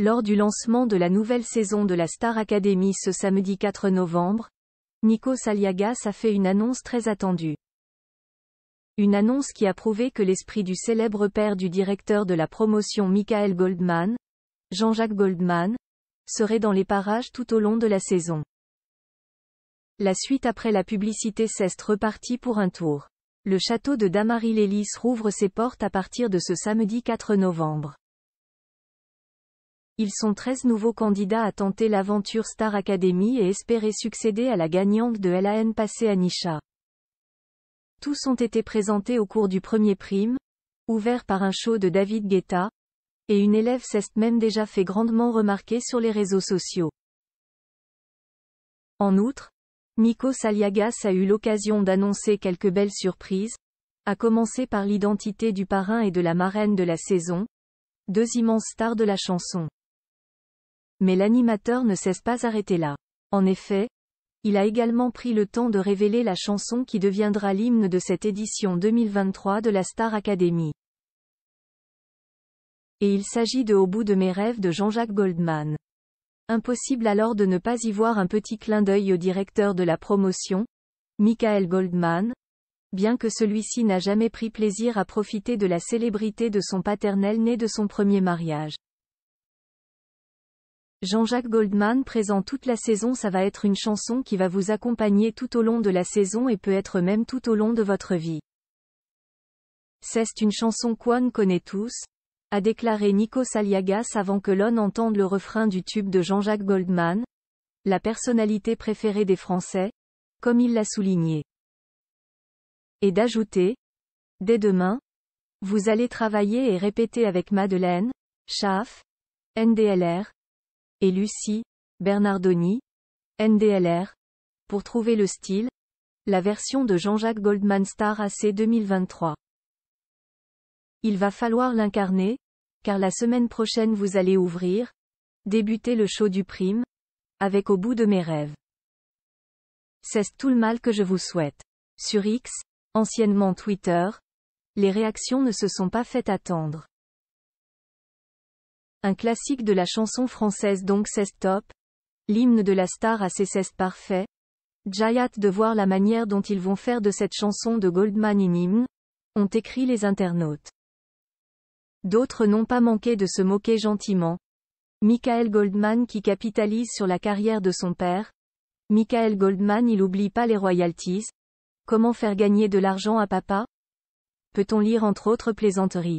Lors du lancement de la nouvelle saison de la Star Academy ce samedi 4 novembre, Nico Saliagas a fait une annonce très attendue. Une annonce qui a prouvé que l'esprit du célèbre père du directeur de la promotion Michael Goldman, Jean-Jacques Goldman, serait dans les parages tout au long de la saison. La suite après la publicité ceste repartie pour un tour. Le château de Damary-Lélis rouvre ses portes à partir de ce samedi 4 novembre. Ils sont 13 nouveaux candidats à tenter l'aventure Star Academy et espérer succéder à la gagnante de LAN passée Anisha. Tous ont été présentés au cours du premier prime, ouvert par un show de David Guetta, et une élève s'est même déjà fait grandement remarquer sur les réseaux sociaux. En outre, Nico Saliagas a eu l'occasion d'annoncer quelques belles surprises, à commencer par l'identité du parrain et de la marraine de la saison, deux immenses stars de la chanson. Mais l'animateur ne cesse pas d'arrêter là. En effet, il a également pris le temps de révéler la chanson qui deviendra l'hymne de cette édition 2023 de la Star Academy. Et il s'agit de Au bout de mes rêves de Jean-Jacques Goldman. Impossible alors de ne pas y voir un petit clin d'œil au directeur de la promotion, Michael Goldman, bien que celui-ci n'a jamais pris plaisir à profiter de la célébrité de son paternel né de son premier mariage. Jean-Jacques Goldman présent toute la saison ça va être une chanson qui va vous accompagner tout au long de la saison et peut être même tout au long de votre vie. C'est une chanson qu'on connaît tous, a déclaré Nico Saliagas avant que l'on entende le refrain du tube de Jean-Jacques Goldman, la personnalité préférée des Français, comme il l'a souligné. Et d'ajouter, dès demain, vous allez travailler et répéter avec Madeleine, Schaff, NDLR, et Lucie, Bernardoni, NDLR, pour trouver le style, la version de Jean-Jacques Goldman Star AC 2023. Il va falloir l'incarner, car la semaine prochaine vous allez ouvrir, débuter le show du prime, avec au bout de mes rêves. C'est tout le mal que je vous souhaite. Sur X, anciennement Twitter, les réactions ne se sont pas faites attendre. Un classique de la chanson française donc c'est top. L'hymne de la star à ses parfait. parfaits. Jayat de voir la manière dont ils vont faire de cette chanson de Goldman in hymne, ont écrit les internautes. D'autres n'ont pas manqué de se moquer gentiment. Michael Goldman qui capitalise sur la carrière de son père. Michael Goldman il oublie pas les royalties. Comment faire gagner de l'argent à papa Peut-on lire entre autres plaisanteries